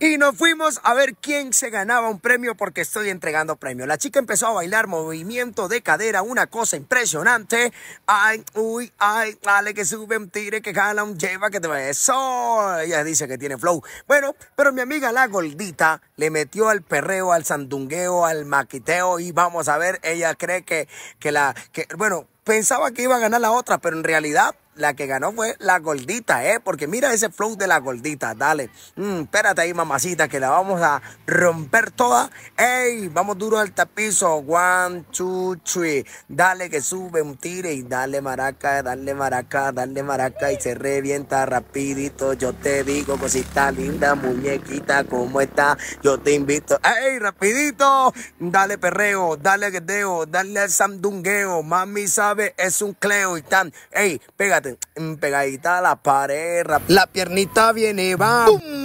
Y nos fuimos a ver quién se ganaba un premio porque estoy entregando premio. La chica empezó a bailar movimiento de cadera, una cosa impresionante. Ay, uy, ay, dale que sube un tire, que gana un lleva, que te va. Eso, ella dice que tiene flow. Bueno, pero mi amiga la goldita le metió al perreo, al sandungueo, al maquiteo y vamos a ver, ella cree que, que la, que, bueno, pensaba que iba a ganar la otra, pero en realidad la que ganó fue la gordita, ¿eh? Porque mira ese flow de la gordita, dale. Mm, espérate ahí, mamacita, que la vamos a romper toda. ¡Ey! Vamos duro al tapizo. One, two, three. Dale que sube un tire y dale maraca, dale maraca, dale maraca y se revienta rapidito. Yo te digo, cosita linda, muñequita, ¿cómo está? Yo te invito. ¡Ey! Rapidito. Dale perreo, dale guedeo, dale al sandungueo. Mami sabe, es un cleo y tan. ¡Ey! Pégate pegadita la pared. La piernita viene va.